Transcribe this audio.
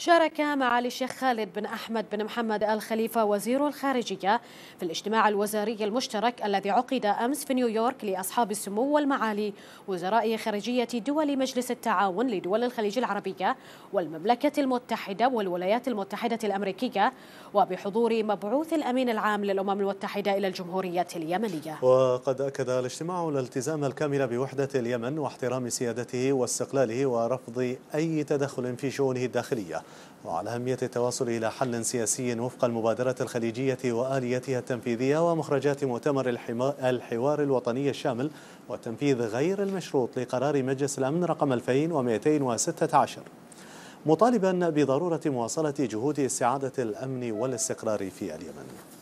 شارك معالي الشيخ خالد بن أحمد بن محمد آل خليفة وزير الخارجية في الاجتماع الوزاري المشترك الذي عقد أمس في نيويورك لأصحاب السمو والمعالي وزراء خارجية دول مجلس التعاون لدول الخليج العربية والمملكة المتحدة والولايات المتحدة الأمريكية وبحضور مبعوث الأمين العام للأمم المتحدة إلى الجمهورية اليمنية وقد أكد الاجتماع الالتزام الكامل بوحدة اليمن واحترام سيادته واستقلاله ورفض أي تدخل في شؤونه الداخلية وعلى أهمية التواصل إلى حل سياسي وفق المبادرة الخليجية وآليتها التنفيذية ومخرجات مؤتمر الحوار الوطني الشامل وتنفيذ غير المشروط لقرار مجلس الأمن رقم 2216 مطالبا بضرورة مواصلة جهود استعادة الأمن والاستقرار في اليمن